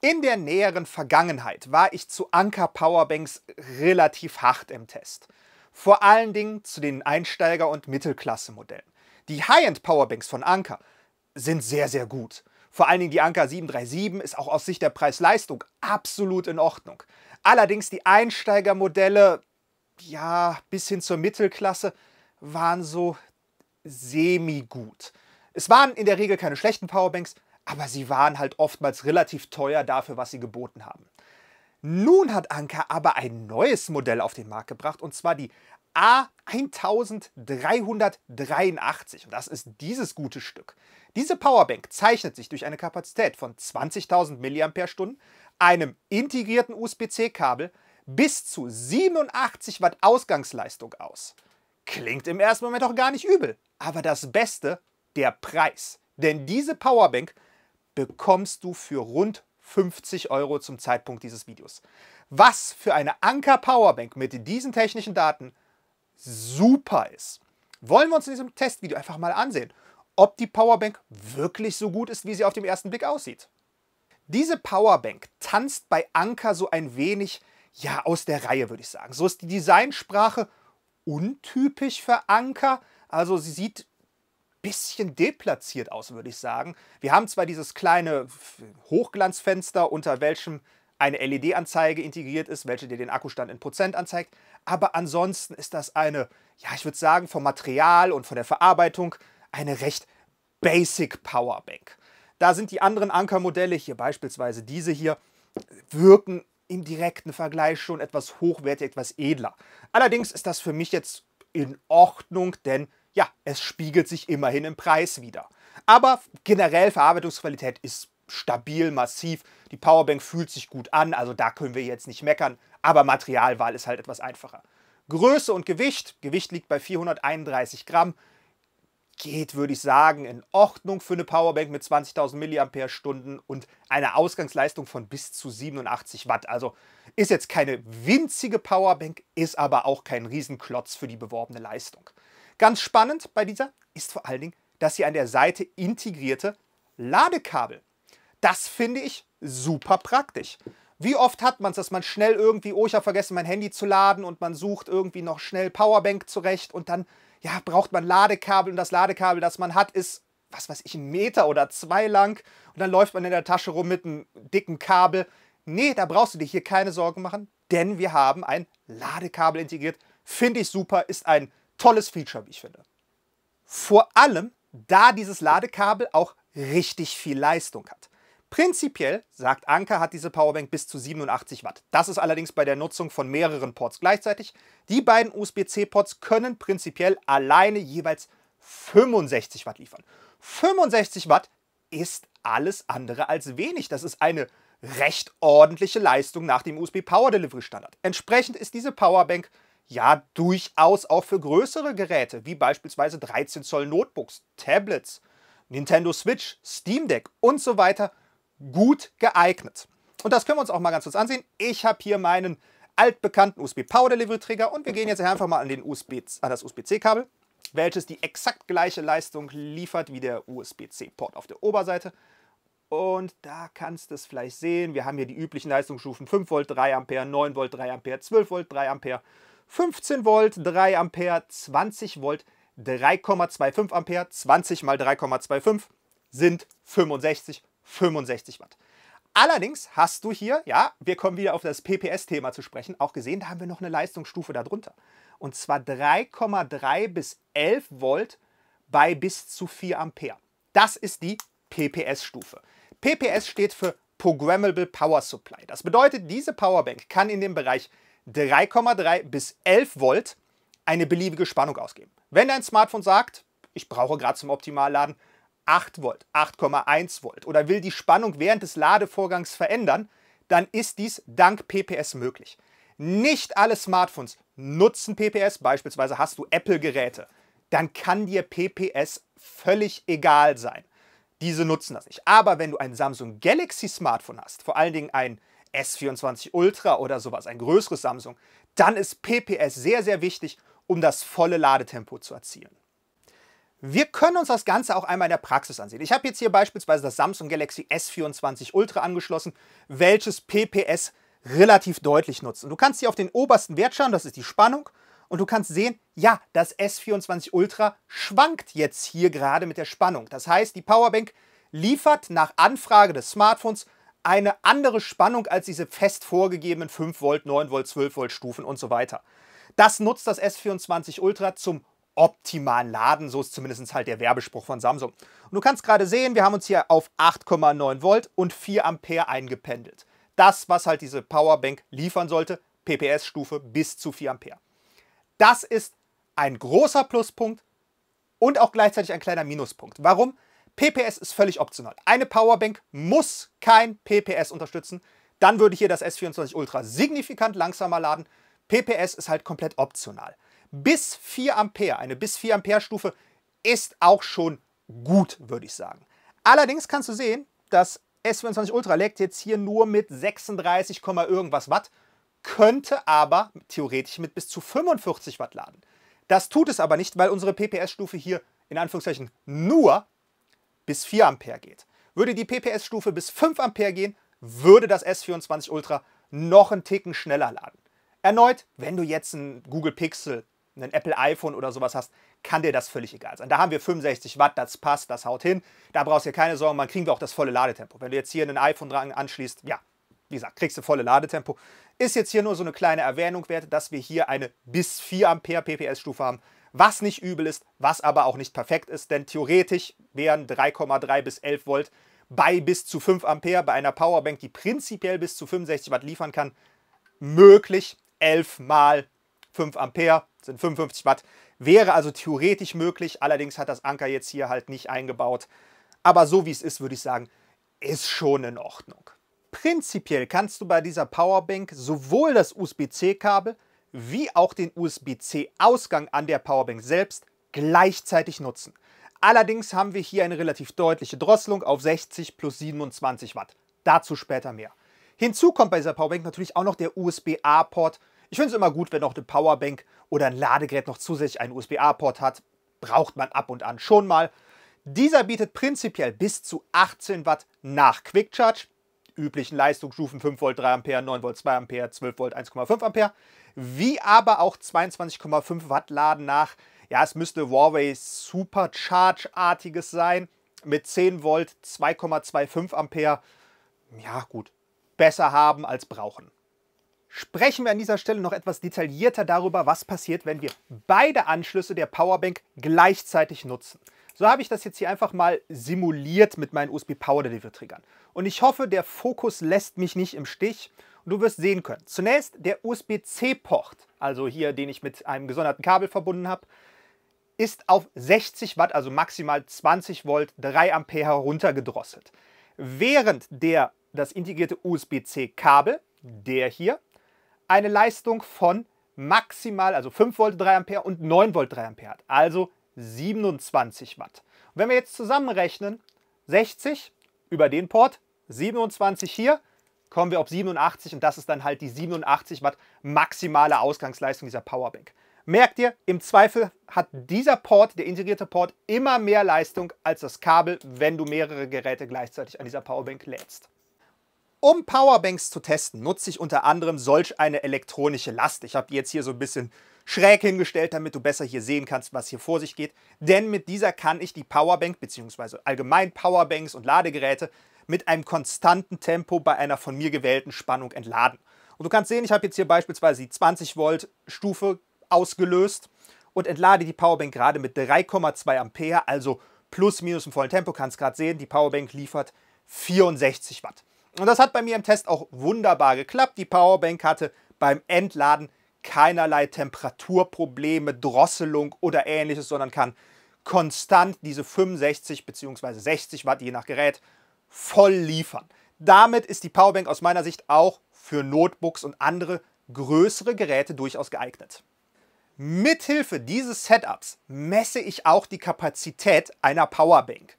In der näheren Vergangenheit war ich zu Anker Powerbanks relativ hart im Test. Vor allen Dingen zu den Einsteiger- und Mittelklasse-Modellen. Die High-End Powerbanks von Anker sind sehr, sehr gut. Vor allen Dingen die Anker 737 ist auch aus Sicht der Preis-Leistung absolut in Ordnung. Allerdings die Einsteigermodelle, ja, bis hin zur Mittelklasse, waren so semi-gut. Es waren in der Regel keine schlechten Powerbanks, aber sie waren halt oftmals relativ teuer dafür, was sie geboten haben. Nun hat Anker aber ein neues Modell auf den Markt gebracht und zwar die A1383 und das ist dieses gute Stück. Diese Powerbank zeichnet sich durch eine Kapazität von 20.000 mAh, einem integrierten USB-C-Kabel bis zu 87 Watt Ausgangsleistung aus. Klingt im ersten Moment auch gar nicht übel, aber das Beste, der Preis. Denn diese Powerbank bekommst du für rund 50 Euro zum Zeitpunkt dieses Videos. Was für eine Anker Powerbank mit diesen technischen Daten super ist, wollen wir uns in diesem Testvideo einfach mal ansehen, ob die Powerbank wirklich so gut ist, wie sie auf den ersten Blick aussieht. Diese Powerbank tanzt bei Anker so ein wenig, ja, aus der Reihe, würde ich sagen. So ist die Designsprache untypisch für Anker. Also sie sieht bisschen deplatziert aus, würde ich sagen. Wir haben zwar dieses kleine Hochglanzfenster, unter welchem eine LED-Anzeige integriert ist, welche dir den Akkustand in Prozent anzeigt, aber ansonsten ist das eine, ja, ich würde sagen, vom Material und von der Verarbeitung eine recht basic Powerbank. Da sind die anderen Ankermodelle hier, beispielsweise diese hier, wirken im direkten Vergleich schon etwas hochwertig, etwas edler. Allerdings ist das für mich jetzt in Ordnung, denn ja, es spiegelt sich immerhin im Preis wieder. Aber generell Verarbeitungsqualität ist stabil, massiv. Die Powerbank fühlt sich gut an, also da können wir jetzt nicht meckern. Aber Materialwahl ist halt etwas einfacher. Größe und Gewicht. Gewicht liegt bei 431 Gramm. Geht, würde ich sagen, in Ordnung für eine Powerbank mit 20.000 mAh und einer Ausgangsleistung von bis zu 87 Watt. Also ist jetzt keine winzige Powerbank, ist aber auch kein Riesenklotz für die beworbene Leistung. Ganz spannend bei dieser ist vor allen Dingen das hier an der Seite integrierte Ladekabel. Das finde ich super praktisch. Wie oft hat man es, dass man schnell irgendwie, oh, ich habe vergessen, mein Handy zu laden und man sucht irgendwie noch schnell Powerbank zurecht und dann, ja, braucht man Ladekabel und das Ladekabel, das man hat, ist, was weiß ich, ein Meter oder zwei lang und dann läuft man in der Tasche rum mit einem dicken Kabel. Nee, da brauchst du dir hier keine Sorgen machen, denn wir haben ein Ladekabel integriert. Finde ich super, ist ein Tolles Feature, wie ich finde. Vor allem, da dieses Ladekabel auch richtig viel Leistung hat. Prinzipiell, sagt Anker, hat diese Powerbank bis zu 87 Watt. Das ist allerdings bei der Nutzung von mehreren Ports gleichzeitig. Die beiden USB-C-Ports können prinzipiell alleine jeweils 65 Watt liefern. 65 Watt ist alles andere als wenig. Das ist eine recht ordentliche Leistung nach dem USB Power Delivery Standard. Entsprechend ist diese Powerbank ja durchaus auch für größere Geräte, wie beispielsweise 13 Zoll Notebooks, Tablets, Nintendo Switch, Steam Deck und so weiter gut geeignet. Und das können wir uns auch mal ganz kurz ansehen. Ich habe hier meinen altbekannten USB Power Delivery Trigger und wir gehen jetzt einfach mal an, den USB, an das USB-C-Kabel, welches die exakt gleiche Leistung liefert wie der USB-C-Port auf der Oberseite. Und da kannst du es vielleicht sehen, wir haben hier die üblichen Leistungsstufen 5 Volt, 3 Ampere, 9 Volt, 3 Ampere, 12 Volt, 3 Ampere 15 Volt, 3 Ampere, 20 Volt, 3,25 Ampere, 20 mal 3,25 sind 65, 65 Watt. Allerdings hast du hier, ja, wir kommen wieder auf das PPS-Thema zu sprechen, auch gesehen, da haben wir noch eine Leistungsstufe darunter. Und zwar 3,3 bis 11 Volt bei bis zu 4 Ampere. Das ist die PPS-Stufe. PPS steht für Programmable Power Supply. Das bedeutet, diese Powerbank kann in dem Bereich 3,3 bis 11 Volt eine beliebige Spannung ausgeben. Wenn dein Smartphone sagt, ich brauche gerade zum Optimalladen 8 Volt, 8,1 Volt oder will die Spannung während des Ladevorgangs verändern, dann ist dies dank PPS möglich. Nicht alle Smartphones nutzen PPS, beispielsweise hast du Apple-Geräte, dann kann dir PPS völlig egal sein. Diese nutzen das nicht. Aber wenn du ein Samsung Galaxy Smartphone hast, vor allen Dingen ein S24 Ultra oder sowas, ein größeres Samsung, dann ist PPS sehr, sehr wichtig, um das volle Ladetempo zu erzielen. Wir können uns das Ganze auch einmal in der Praxis ansehen. Ich habe jetzt hier beispielsweise das Samsung Galaxy S24 Ultra angeschlossen, welches PPS relativ deutlich nutzt. Und du kannst hier auf den obersten Wert schauen, das ist die Spannung. Und du kannst sehen, ja, das S24 Ultra schwankt jetzt hier gerade mit der Spannung. Das heißt, die Powerbank liefert nach Anfrage des Smartphones eine andere Spannung als diese fest vorgegebenen 5 Volt, 9 Volt, 12 Volt Stufen und so weiter. Das nutzt das S24 Ultra zum optimalen Laden, so ist zumindest halt der Werbespruch von Samsung. Und du kannst gerade sehen, wir haben uns hier auf 8,9 Volt und 4 Ampere eingependelt. Das, was halt diese Powerbank liefern sollte, PPS-Stufe bis zu 4 Ampere. Das ist ein großer Pluspunkt und auch gleichzeitig ein kleiner Minuspunkt. Warum? PPS ist völlig optional. Eine Powerbank muss kein PPS unterstützen. Dann würde hier das S24 Ultra signifikant langsamer laden. PPS ist halt komplett optional. Bis 4 Ampere, eine bis 4 Ampere Stufe ist auch schon gut, würde ich sagen. Allerdings kannst du sehen, das S24 Ultra lädt jetzt hier nur mit 36, irgendwas Watt, könnte aber theoretisch mit bis zu 45 Watt laden. Das tut es aber nicht, weil unsere PPS-Stufe hier in Anführungszeichen nur bis 4 Ampere geht. Würde die PPS-Stufe bis 5 Ampere gehen, würde das S24 Ultra noch einen Ticken schneller laden. Erneut, wenn du jetzt ein Google Pixel, ein Apple iPhone oder sowas hast, kann dir das völlig egal sein. Da haben wir 65 Watt, das passt, das haut hin. Da brauchst du dir keine Sorgen, man kriegen wir auch das volle Ladetempo. Wenn du jetzt hier einen iPhone dran anschließt, ja, wie gesagt, kriegst du volle Ladetempo. Ist jetzt hier nur so eine kleine Erwähnung wert, dass wir hier eine bis 4 Ampere PPS-Stufe haben was nicht übel ist, was aber auch nicht perfekt ist, denn theoretisch wären 3,3 bis 11 Volt bei bis zu 5 Ampere bei einer Powerbank, die prinzipiell bis zu 65 Watt liefern kann, möglich. 11 mal 5 Ampere sind 55 Watt. Wäre also theoretisch möglich, allerdings hat das Anker jetzt hier halt nicht eingebaut. Aber so wie es ist, würde ich sagen, ist schon in Ordnung. Prinzipiell kannst du bei dieser Powerbank sowohl das USB-C-Kabel wie auch den USB-C-Ausgang an der Powerbank selbst gleichzeitig nutzen. Allerdings haben wir hier eine relativ deutliche Drosselung auf 60 plus 27 Watt. Dazu später mehr. Hinzu kommt bei dieser Powerbank natürlich auch noch der USB-A-Port. Ich finde es immer gut, wenn noch eine Powerbank oder ein Ladegerät noch zusätzlich einen USB-A-Port hat. Braucht man ab und an schon mal. Dieser bietet prinzipiell bis zu 18 Watt nach Quick Charge, üblichen Leistungsstufen 5 Volt 3 Ampere, 9 Volt 2 Ampere, 12 Volt 1,5 Ampere wie aber auch 22,5 Watt laden nach, ja, es müsste Huawei Supercharge-artiges sein, mit 10 Volt, 2,25 Ampere. Ja, gut, besser haben als brauchen. Sprechen wir an dieser Stelle noch etwas detaillierter darüber, was passiert, wenn wir beide Anschlüsse der Powerbank gleichzeitig nutzen. So habe ich das jetzt hier einfach mal simuliert mit meinen USB Power Delivery Triggern. Und ich hoffe, der Fokus lässt mich nicht im Stich du wirst sehen können. Zunächst der USB-C-Port, also hier, den ich mit einem gesonderten Kabel verbunden habe, ist auf 60 Watt, also maximal 20 Volt, 3 Ampere heruntergedrosselt. Während der, das integrierte USB-C-Kabel, der hier, eine Leistung von maximal, also 5 Volt 3 Ampere und 9 Volt 3 Ampere hat, also 27 Watt. Und wenn wir jetzt zusammenrechnen, 60 über den Port, 27 hier, kommen wir auf 87 und das ist dann halt die 87 Watt maximale Ausgangsleistung dieser Powerbank. Merkt ihr, im Zweifel hat dieser Port, der integrierte Port, immer mehr Leistung als das Kabel, wenn du mehrere Geräte gleichzeitig an dieser Powerbank lädst. Um Powerbanks zu testen, nutze ich unter anderem solch eine elektronische Last. Ich habe die jetzt hier so ein bisschen schräg hingestellt, damit du besser hier sehen kannst, was hier vor sich geht. Denn mit dieser kann ich die Powerbank bzw. allgemein Powerbanks und Ladegeräte mit einem konstanten Tempo bei einer von mir gewählten Spannung entladen. Und du kannst sehen, ich habe jetzt hier beispielsweise die 20 Volt Stufe ausgelöst und entlade die Powerbank gerade mit 3,2 Ampere, also plus minus im vollen Tempo, kannst gerade sehen, die Powerbank liefert 64 Watt. Und das hat bei mir im Test auch wunderbar geklappt. Die Powerbank hatte beim Entladen keinerlei Temperaturprobleme, Drosselung oder ähnliches, sondern kann konstant diese 65 bzw. 60 Watt je nach Gerät voll liefern. Damit ist die Powerbank aus meiner Sicht auch für Notebooks und andere größere Geräte durchaus geeignet. Mithilfe dieses Setups messe ich auch die Kapazität einer Powerbank.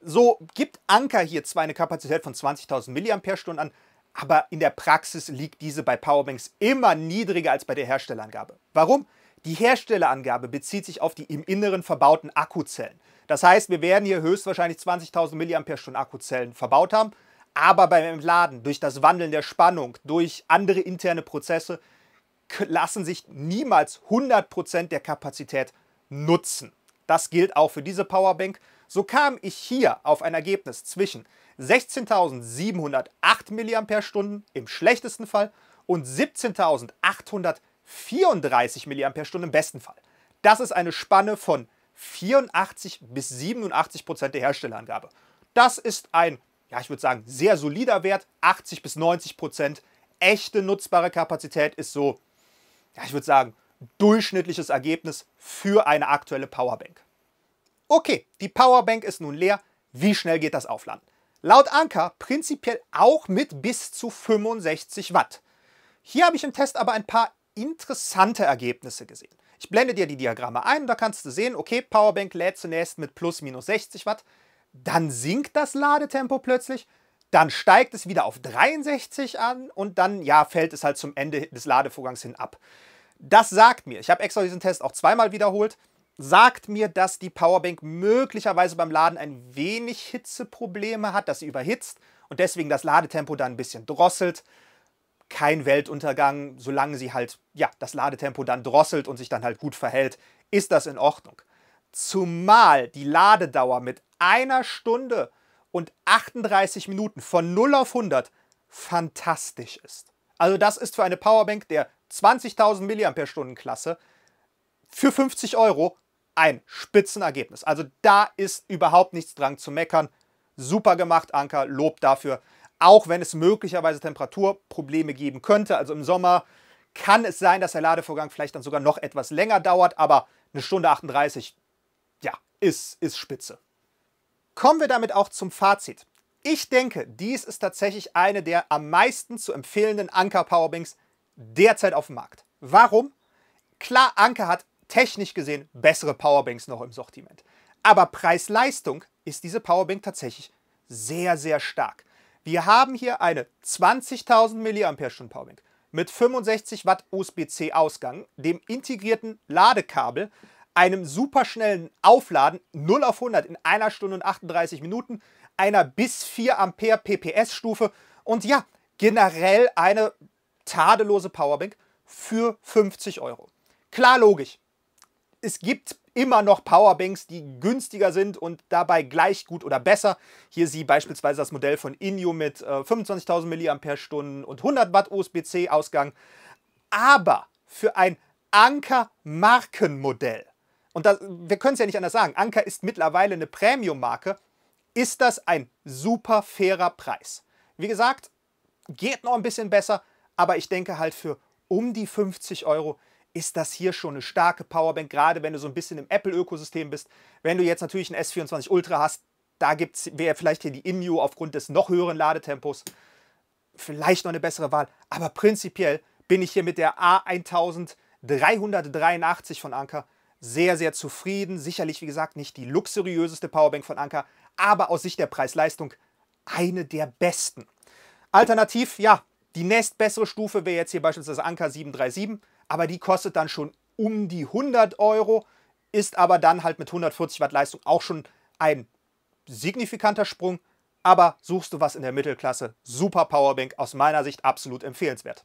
So gibt Anker hier zwar eine Kapazität von 20.000 mAh an, aber in der Praxis liegt diese bei Powerbanks immer niedriger als bei der Herstellerangabe. Warum? Die Herstellerangabe bezieht sich auf die im Inneren verbauten Akkuzellen. Das heißt, wir werden hier höchstwahrscheinlich 20.000 mAh Akkuzellen verbaut haben. Aber beim Entladen, durch das Wandeln der Spannung, durch andere interne Prozesse, lassen sich niemals 100% der Kapazität nutzen. Das gilt auch für diese Powerbank. So kam ich hier auf ein Ergebnis zwischen 16.708 mAh im schlechtesten Fall und 17.834 mAh im besten Fall. Das ist eine Spanne von 84 bis 87 Prozent der Herstellerangabe. Das ist ein, ja, ich würde sagen, sehr solider Wert, 80 bis 90 Prozent. Echte nutzbare Kapazität ist so, ja, ich würde sagen, durchschnittliches Ergebnis für eine aktuelle Powerbank. Okay, die Powerbank ist nun leer. Wie schnell geht das Aufladen? Laut Anker prinzipiell auch mit bis zu 65 Watt. Hier habe ich im Test aber ein paar interessante Ergebnisse gesehen. Ich blende dir die Diagramme ein, da kannst du sehen, okay, Powerbank lädt zunächst mit plus minus 60 Watt, dann sinkt das Ladetempo plötzlich, dann steigt es wieder auf 63 an und dann, ja, fällt es halt zum Ende des Ladevorgangs hin ab. Das sagt mir, ich habe extra diesen Test auch zweimal wiederholt, sagt mir, dass die Powerbank möglicherweise beim Laden ein wenig Hitzeprobleme hat, dass sie überhitzt und deswegen das Ladetempo dann ein bisschen drosselt kein Weltuntergang, solange sie halt ja, das Ladetempo dann drosselt und sich dann halt gut verhält, ist das in Ordnung. Zumal die Ladedauer mit einer Stunde und 38 Minuten von 0 auf 100 fantastisch ist. Also das ist für eine Powerbank der 20.000 mAh Klasse für 50 Euro ein Spitzenergebnis. Also da ist überhaupt nichts dran zu meckern. Super gemacht, Anker. Lob dafür auch wenn es möglicherweise Temperaturprobleme geben könnte. Also im Sommer kann es sein, dass der Ladevorgang vielleicht dann sogar noch etwas länger dauert, aber eine Stunde 38, ja, ist, ist spitze. Kommen wir damit auch zum Fazit. Ich denke, dies ist tatsächlich eine der am meisten zu empfehlenden Anker-Powerbanks derzeit auf dem Markt. Warum? Klar, Anker hat technisch gesehen bessere Powerbanks noch im Sortiment. Aber Preis-Leistung ist diese Powerbank tatsächlich sehr, sehr stark. Wir haben hier eine 20.000 mAh Powerbank mit 65 Watt USB-C Ausgang, dem integrierten Ladekabel, einem superschnellen Aufladen 0 auf 100 in einer Stunde und 38 Minuten, einer bis 4 Ampere PPS Stufe und ja, generell eine tadellose Powerbank für 50 Euro. Klar, logisch. Es gibt immer noch Powerbanks, die günstiger sind und dabei gleich gut oder besser. Hier sie beispielsweise das Modell von Inyo mit äh, 25.000 mAh und 100 Watt USB-C-Ausgang. Aber für ein Anker-Markenmodell, und das, wir können es ja nicht anders sagen, Anker ist mittlerweile eine Premium-Marke, ist das ein super fairer Preis. Wie gesagt, geht noch ein bisschen besser, aber ich denke halt für um die 50 Euro ist das hier schon eine starke Powerbank, gerade wenn du so ein bisschen im Apple-Ökosystem bist. Wenn du jetzt natürlich einen S24 Ultra hast, da wäre vielleicht hier die InU aufgrund des noch höheren Ladetempos vielleicht noch eine bessere Wahl. Aber prinzipiell bin ich hier mit der A1383 von Anker sehr, sehr zufrieden. Sicherlich, wie gesagt, nicht die luxuriöseste Powerbank von Anker, aber aus Sicht der Preis-Leistung eine der besten. Alternativ, ja, die nächstbessere Stufe wäre jetzt hier beispielsweise Anker 737, aber die kostet dann schon um die 100 Euro, ist aber dann halt mit 140 Watt Leistung auch schon ein signifikanter Sprung. Aber suchst du was in der Mittelklasse, super Powerbank, aus meiner Sicht absolut empfehlenswert.